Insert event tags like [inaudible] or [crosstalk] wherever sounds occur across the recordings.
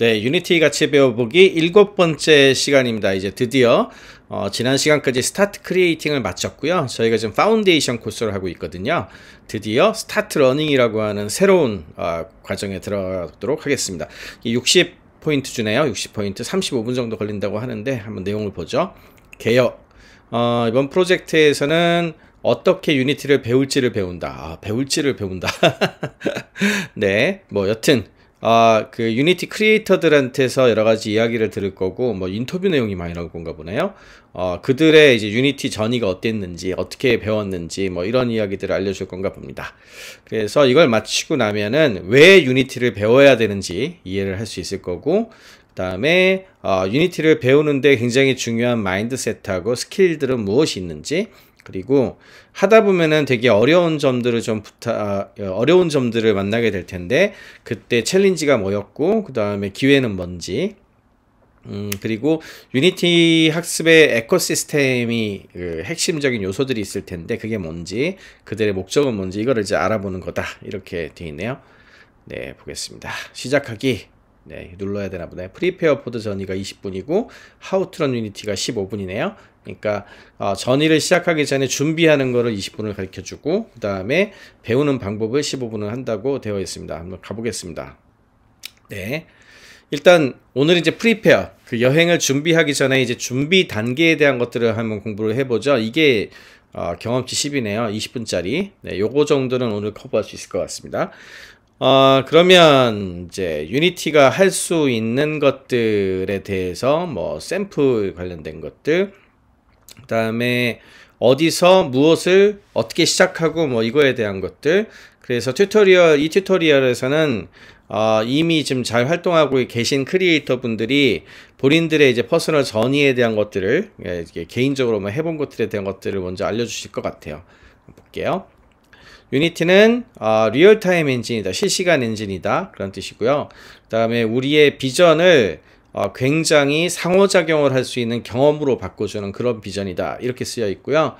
네, 유니티 같이 배워보기 일곱 번째 시간입니다. 이제 드디어 어, 지난 시간까지 스타트 크리에이팅을 마쳤고요. 저희가 지금 파운데이션 코스를 하고 있거든요. 드디어 스타트 러닝이라고 하는 새로운 어, 과정에 들어가도록 하겠습니다. 60 포인트 주네요. 60 포인트 35분 정도 걸린다고 하는데 한번 내용을 보죠. 개혁 어, 이번 프로젝트에서는 어떻게 유니티를 배울지를 배운다. 아, 배울지를 배운다. [laughs] 네, 뭐 여튼 아, 그 유니티 크리에이터들한테서 여러 가지 이야기를 들을 거고 뭐 인터뷰 내용이 많이 나올 건가 보네요. 어, 그들의 이제 유니티 전이가 어땠는지 어떻게 배웠는지 뭐 이런 이야기들을 알려줄 건가 봅니다. 그래서 이걸 마치고 나면은 왜 유니티를 배워야 되는지 이해를 할 수 있을 거고 그다음에 어, 유니티를 배우는데 굉장히 중요한 마인드셋하고 스킬들은 무엇이 있는지 그리고 하다 보면은 되게 어려운 점들을 좀 부탁, 아, 어, 어려운 점들을 만나게 될 텐데, 그때 챌린지가 뭐였고, 그 다음에 기회는 뭔지, 음, 그리고 유니티 학습의 에코시스템이 그 핵심적인 요소들이 있을 텐데, 그게 뭔지, 그들의 목적은 뭔지, 이거를 이제 알아보는 거다. 이렇게 돼 있네요. 네, 보겠습니다. 시작하기. 네, 눌러야 되나 보네. 프리페어 포드 전이가 20분이고 하우트런 유니티가 15분이네요. 그러니까 어, 전이를 시작하기 전에 준비하는 거를 20분을 가르쳐 주고 그 다음에 배우는 방법을 15분을 한다고 되어 있습니다. 한번 가보겠습니다. 네. 일단 오늘 이제 프리페어 그 여행을 준비하기 전에 이제 준비 단계에 대한 것들을 한번 공부를 해보죠. 이게 어, 경험치 10이네요. 20분짜리. 네, 요거 정도는 오늘 커버할 수 있을 것 같습니다. 어, 그러면 이제 유니티가 할 수 있는 것들에 대해서 뭐 샘플 관련된 것들, 그 다음에 어디서 무엇을 어떻게 시작하고 뭐 이거에 대한 것들, 그래서 튜토리얼, 이 튜토리얼에서는 어, 이미 지금 잘 활동하고 계신 크리에이터 분들이 본인들의 이제 퍼스널 전이에 대한 것들을 예, 개인적으로 뭐 해본 것들에 대한 것들을 먼저 알려주실 것 같아요. 볼게요. 유니티는 어, 리얼타임 엔진이다. 실시간 엔진이다. 그런 뜻이고요. 그 다음에 우리의 비전을 어, 굉장히 상호작용을 할 수 있는 경험으로 바꿔주는 그런 비전이다. 이렇게 쓰여 있고요.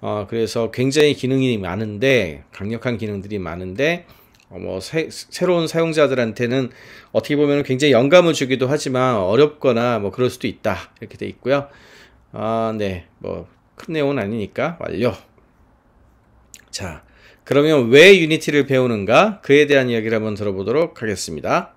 어, 그래서 굉장히 기능이 많은데, 강력한 기능들이 많은데, 어, 뭐, 새, 새로운 사용자들한테는 어떻게 보면 굉장히 영감을 주기도 하지만 어렵거나 뭐 그럴 수도 있다. 이렇게 돼 있고요. 아, 네. 뭐, 큰 내용은 아니니까 완료. 자, 그러면 왜 유니티를 배우는가? 그에 대한 이야기를 한번 들어보도록 하겠습니다.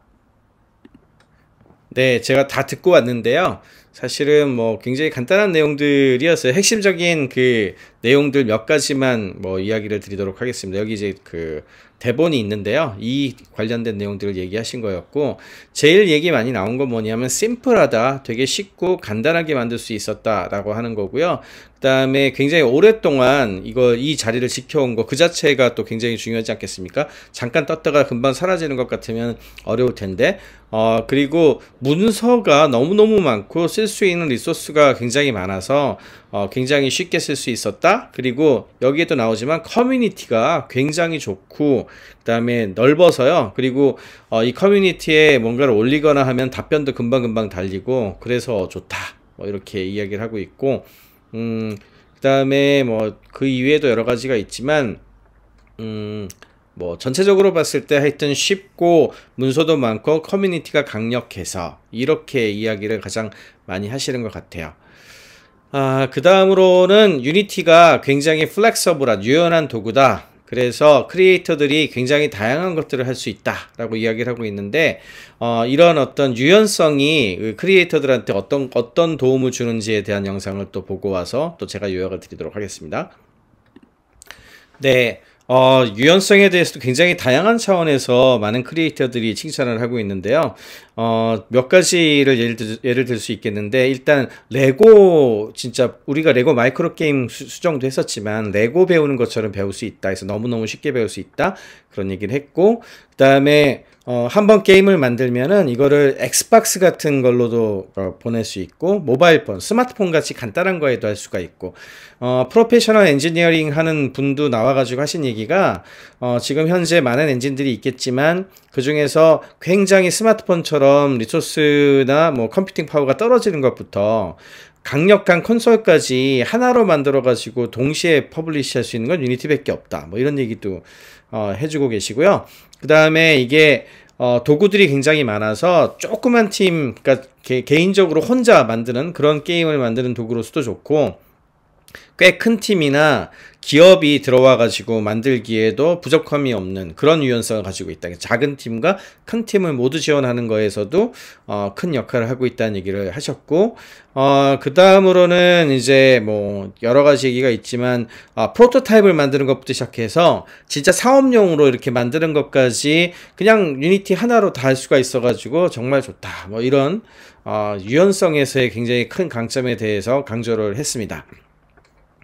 네, 제가 다 듣고 왔는데요. 사실은 뭐 굉장히 간단한 내용들이었어요. 핵심적인 그 내용들 몇 가지만 뭐 이야기를 드리도록 하겠습니다. 여기 이제 그 대본이 있는데요. 이 관련된 내용들을 얘기하신 거였고 제일 얘기 많이 나온 건 뭐냐면 심플하다, 되게 쉽고 간단하게 만들 수 있었다라고 하는 거고요. 그다음에 굉장히 오랫동안 이거 이 자리를 지켜온 거 그 자체가 또 굉장히 중요하지 않겠습니까? 잠깐 떴다가 금방 사라지는 것 같으면 어려울 텐데 어 그리고 문서가 너무너무 많고 쓸 수 있는 리소스가 굉장히 많아서 어, 굉장히 쉽게 쓸 수 있었다. 그리고 여기에도 나오지만 커뮤니티가 굉장히 좋고 그 다음에 넓어서요. 그리고 어, 이 커뮤니티에 뭔가를 올리거나 하면 답변도 금방금방 달리고 그래서 좋다. 뭐 이렇게 이야기를 하고 있고 음, 그다음에 뭐 그 이외에도 여러 가지가 있지만 음, 뭐 전체적으로 봤을 때 하여튼 쉽고 문서도 많고 커뮤니티가 강력해서 이렇게 이야기를 가장 많이 하시는 것 같아요. 아, 그 다음으로는 유니티가 굉장히 플렉서블한 유연한 도구다. 그래서 크리에이터들이 굉장히 다양한 것들을 할 수 있다라고 이야기를 하고 있는데 어, 이런 어떤 유연성이 그 크리에이터들한테 어떤 어떤 도움을 주는지에 대한 영상을 또 보고 와서 또 제가 요약을 드리도록 하겠습니다. 네. 어, 유연성에 대해서도 굉장히 다양한 차원에서 많은 크리에이터들이 칭찬을 하고 있는데요. 어, 몇 가지를 예를, 예를 들 수 있겠는데, 일단, 레고, 진짜, 우리가 레고 마이크로 게임 수, 정도 했었지만, 레고 배우는 것처럼 배울 수 있다 해서 너무너무 쉽게 배울 수 있다. 그런 얘기를 했고, 그 다음에, 어, 한번 게임을 만들면은 이거를 엑스박스 같은 걸로도 어, 보낼 수 있고 모바일폰, 스마트폰 같이 간단한 거에도 할 수가 있고 어, 프로페셔널 엔지니어링 하는 분도 나와가지고 하신 얘기가 어, 지금 현재 많은 엔진들이 있겠지만 그 중에서 굉장히 스마트폰처럼 리소스나 뭐 컴퓨팅 파워가 떨어지는 것부터 강력한 콘솔까지 하나로 만들어가지고 동시에 퍼블리시 할 수 있는 건 유니티밖에 없다. 뭐 이런 얘기도 어, 해주고 계시고요. 그 다음에 이게 어, 도구들이 굉장히 많아서 조그만 팀, 그러니까 개, 인적으로 혼자 만드는 그런 게임을 만드는 도구로서도 좋고 꽤큰 팀이나 기업이 들어와 가지고 만들기에도 부족함이 없는 그런 유연성을 가지고 있다. 그러니까 작은 팀과 큰 팀을 모두 지원하는 거에서도 어, 큰 역할을 하고 있다는 얘기를 하셨고 어, 그 다음으로는 이제 뭐 여러 가지 얘기가 있지만 어, 프로토타입을 만드는 것부터 시작해서 진짜 사업용으로 이렇게 만드는 것까지 그냥 유니티 하나로 다 할 수가 있어가지고 정말 좋다. 뭐 이런 어, 유연성에서의 굉장히 큰 강점에 대해서 강조를 했습니다.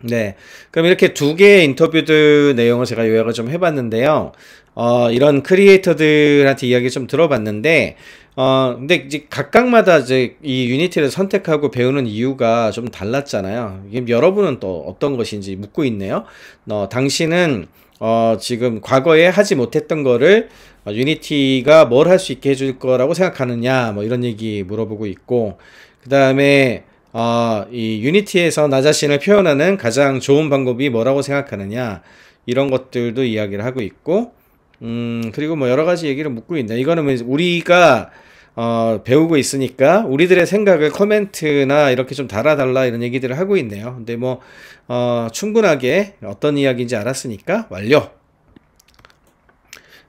네. 그럼 이렇게 두 개의 인터뷰들 내용을 제가 요약을 좀 해봤는데요. 어, 이런 크리에이터들한테 이야기 좀 들어봤는데, 어, 근데 이제 각각마다 이제 이 유니티를 선택하고 배우는 이유가 좀 달랐잖아요. 이게 여러분은 또 어떤 것인지 묻고 있네요. 어, 당신은 어, 지금 과거에 하지 못했던 거를 어, 유니티가 뭘 할 수 있게 해줄 거라고 생각하느냐, 뭐 이런 얘기 물어보고 있고, 그 다음에 어, 이 유니티에서 나 자신을 표현하는 가장 좋은 방법이 뭐라고 생각하느냐 이런 것들도 이야기를 하고 있고 음 그리고 뭐 여러 가지 얘기를 묻고 있네 이거는 우리가 어, 배우고 있으니까 우리들의 생각을 코멘트나 이렇게 좀 달아달라 이런 얘기들을 하고 있네요 근데 뭐 어, 충분하게 어떤 이야기인지 알았으니까 완료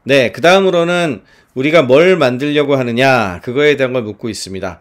네, 그 다음으로는 우리가 뭘 만들려고 하느냐, 그거에 대한 걸 묻고 있습니다. 하,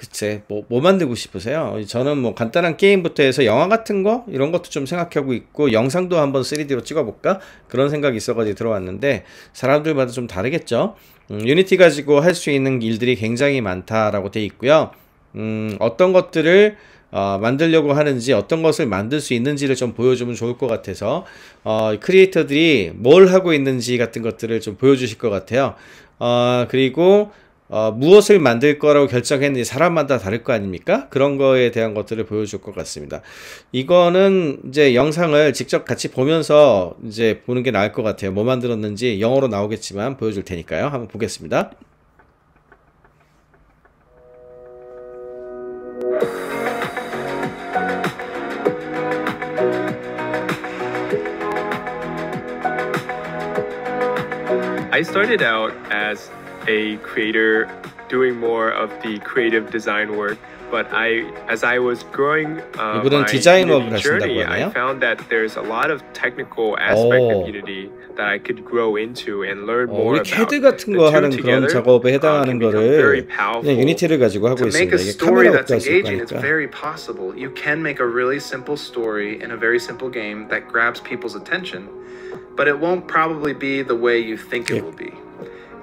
글쎄 뭐, 뭐 만들고 싶으세요? 저는 뭐 간단한 게임부터 해서 영화 같은 거 이런 것도 좀 생각하고 있고 영상도 한번 3D로 찍어볼까 그런 생각이 있어가지고 들어왔는데 사람들마다 좀 다르겠죠. 음, 유니티 가지고 할 수 있는 일들이 굉장히 많다라고 돼 있고요. 음, 어떤 것들을 어, 만들려고 하는지 어떤 것을 만들 수 있는지를 좀 보여주면 좋을 것 같아서 어, 크리에이터들이 뭘 하고 있는지 같은 것들을 좀 보여주실 것 같아요. 어, 그리고 어, 무엇을 만들 거라고 결정했는지 사람마다 다를 거 아닙니까? 그런 거에 대한 것들을 보여줄 것 같습니다. 이거는 이제 영상을 직접 같이 보면서 이제 보는 게 나을 것 같아요. 뭐 만들었는지 영어로 나오겠지만 보여줄 테니까요. 한번 보겠습니다. I started out as a creator doing more of the creative design work. But I, as I was growing uh, my 디자인업을 journey, I found that there's a lot of technical aspect 오. Oh. of Unity that I could grow into and learn 어, oh, more 우리 캐드 같은 거 하는 그런 작업에 uh, 해당하는 거를 그냥 유니티를 가지고 하고 있습니다. Very possible. You can make a really simple story in a very simple game that grabs people's attention, but it won't probably be the way you think it will be.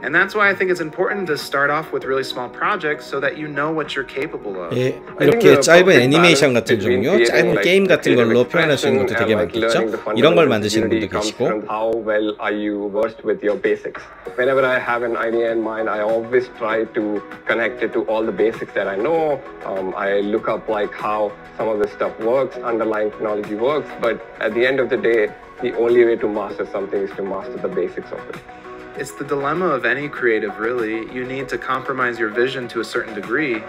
And that's why I think it's important to start off with really small projects so that you know what you're capable of. 예, 이렇게 짧은 애니메이션 같은 종류, 짧은 게임 같은 걸로 표현할 것도 되게 많겠죠. 이런 걸 만드시는 분도 계시고. How well are you versed with your basics? Whenever I have an idea in mind, I always try to connect it to all the basics that I know. Um, I look up like how some of this stuff works, underlying technology works. But at the end of the day, the only way to master something is to master the basics of it. It's the dilemma of any creative, really. You need to compromise your vision to a certain degree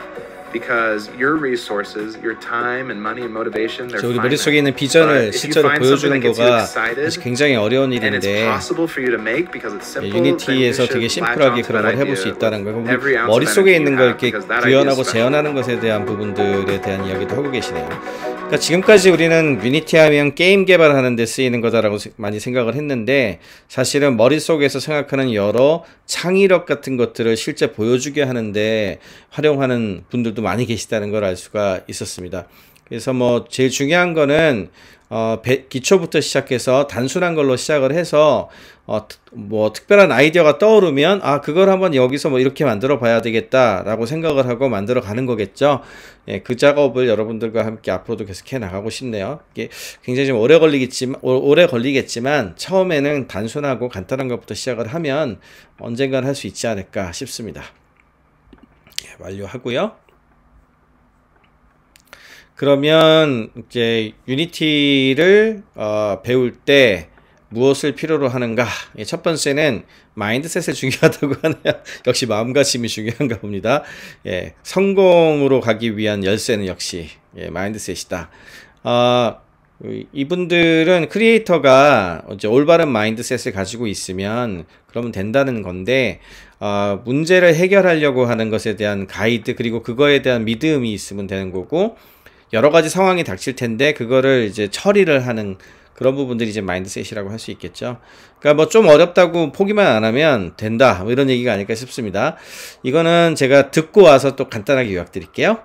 because your resources, your time and money and motivation, they're 우리 머릿속에 있는 비전을 실제로 보여주는 거가 굉장히 어려운 일인데 유니티에서 되게 심플하게 그런 걸 해볼 수 있다는 거예요. 우리 머릿속에 있는 걸 이렇게 구현하고 재현하는 것에 대한 부분들에 대한 이야기도 하고 계시네요. 그러니까 지금까지 우리는 유니티 하면 게임 개발하는 데 쓰이는 거다라고 많이 생각을 했는데 사실은 머릿속에서 생각하는 여러 창의력 같은 것들을 실제 보여주게 하는데 활용하는 분들도 많이 계시다는 걸 알 수가 있었습니다. 그래서 뭐 제일 중요한 거는 어, 기초부터 시작해서 단순한 걸로 시작을 해서 어, 뭐 특별한 아이디어가 떠오르면 아 그걸 한번 여기서 뭐 이렇게 만들어 봐야 되겠다라고 생각을 하고 만들어 가는 거겠죠. 예, 그 작업을 여러분들과 함께 앞으로도 계속 해 나가고 싶네요. 이게 굉장히 좀 오래 걸리겠지만 오래 걸리겠지만 처음에는 단순하고 간단한 것부터 시작을 하면 언젠간 할수 있지 않을까 싶습니다. 예, 완료하고요. 그러면 이제 유니티를 어, 배울 때 무엇을 필요로 하는가? 예, 첫 번째는 마인드셋이 중요하다고 [laughs] 하네요. 역시 마음가짐이 중요한가 봅니다. 예, 성공으로 가기 위한 열쇠는 역시 예, 마인드셋이다. 어, 이분들은 크리에이터가 이제 올바른 마인드셋을 가지고 있으면 그러면 된다는 건데 어, 문제를 해결하려고 하는 것에 대한 가이드 그리고 그거에 대한 믿음이 있으면 되는 거고 여러 가지 상황이 닥칠 텐데 그거를 이제 처리를 하는 그런 부분들이 이제 마인드셋이라고 할 수 있겠죠. 그러니까 뭐 좀 어렵다고 포기만 안 하면 된다. 뭐 이런 얘기가 아닐까 싶습니다. 이거는 제가 듣고 와서 또 간단하게 요약드릴게요.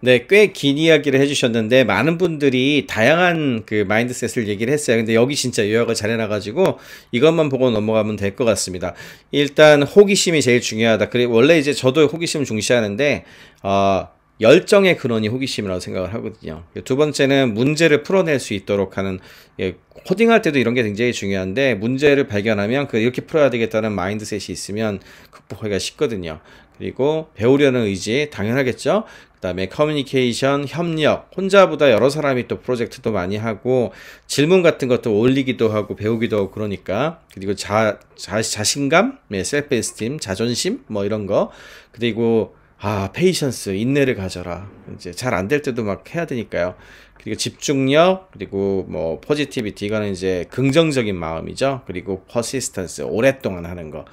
네, 꽤 긴 이야기를 해주셨는데, 많은 분들이 다양한 그 마인드셋을 얘기를 했어요. 근데 여기 진짜 요약을 잘 해놔가지고, 이것만 보고 넘어가면 될 것 같습니다. 일단, 호기심이 제일 중요하다. 그리고 원래 이제 저도 호기심을 중시하는데, 어, 열정의 근원이 호기심이라고 생각을 하거든요. 두 번째는 문제를 풀어낼 수 있도록 하는 예, 코딩할 때도 이런 게 굉장히 중요한데 문제를 발견하면 그 이렇게 풀어야 되겠다는 마인드셋이 있으면 극복하기가 쉽거든요. 그리고 배우려는 의지 당연하겠죠. 그다음에 커뮤니케이션, 협력, 혼자보다 여러 사람이 또 프로젝트도 많이 하고 질문 같은 것도 올리기도 하고 배우기도 하고 그러니까 그리고 자, 자 자신감, 네, 셀프 에스팀, 자존심 뭐 이런 거 그리고 아, 페이션스, 인내를 가져라. 이제 잘 안 될 때도 막 해야 되니까요. 그리고 집중력, 그리고 뭐 포지티비티 이거는 이제 긍정적인 마음이죠. 그리고 퍼시스턴스, 오랫동안 하는 거.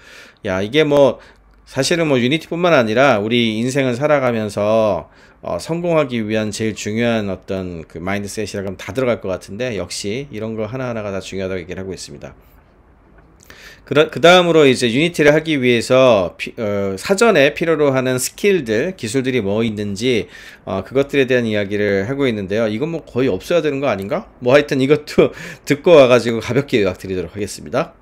야, 이게 뭐 사실은 뭐 유니티뿐만 아니라 우리 인생을 살아가면서 어, 성공하기 위한 제일 중요한 어떤 그 마인드셋이라고 하면 다 들어갈 것 같은데 역시 이런 거 하나하나가 다 중요하다고 얘기를 하고 있습니다. 그 다음으로 이제 유니티를 하기 위해서 피, 어, 사전에 필요로 하는 스킬들, 기술들이 뭐 있는지 어, 그것들에 대한 이야기를 하고 있는데요. 이건 뭐 거의 없어야 되는 거 아닌가? 뭐 하여튼 이것도 [laughs] 듣고 와가지고 가볍게 요약드리도록 하겠습니다.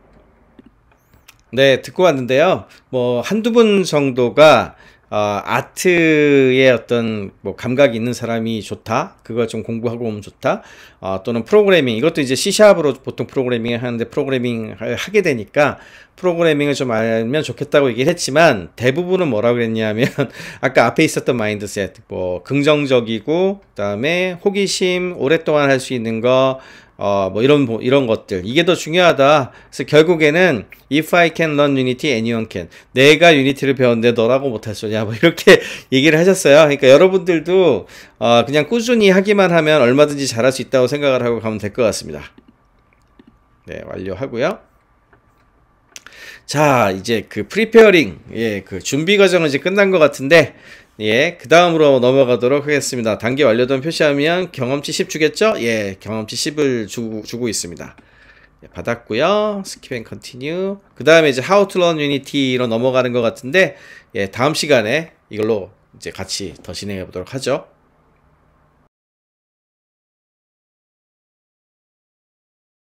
네, 듣고 왔는데요. 뭐 한두 분 정도가 어, 아트의 어떤 뭐 감각이 있는 사람이 좋다. 그걸 좀 공부하고 오면 좋다. 어, 또는 프로그래밍. 이것도 이제 C샵으로 보통 프로그래밍 을 하는데 프로그래밍을 하게 되니까 프로그래밍을 좀 알면 좋겠다고 얘기를 했지만 대부분은 뭐라고 그랬냐면 [laughs] 아까 앞에 있었던 마인드셋. 뭐 긍정적이고 그다음에 호기심 오랫동안 할 수 있는 거 어, 뭐 이런 이런 것들 이게 더 중요하다. 그래서 결국에는 if I can learn Unity, anyone can. 내가 유니티를 배웠는데 너라고 못할 소냐? 뭐 이렇게 [laughs] 얘기를 하셨어요. 그러니까 여러분들도 어, 그냥 꾸준히 하기만 하면 얼마든지 잘할 수 있다고 생각을 하고 가면 될 것 같습니다. 네, 완료하고요. 자, 이제 그 프리페어링, 예, 그 준비 과정은 이제 끝난 것 같은데, 예, 그 다음으로 넘어가도록 하겠습니다. 단계 완료된 표시하면 경험치 10 주겠죠? 예, 경험치 10을 주고, 주고 있습니다. 예, 받았고요. 스킵 앤 컨티뉴. 그 다음에 이제 How to Learn Unity로 넘어가는 것 같은데 예, 다음 시간에 이걸로 이제 같이 더 진행해 보도록 하죠.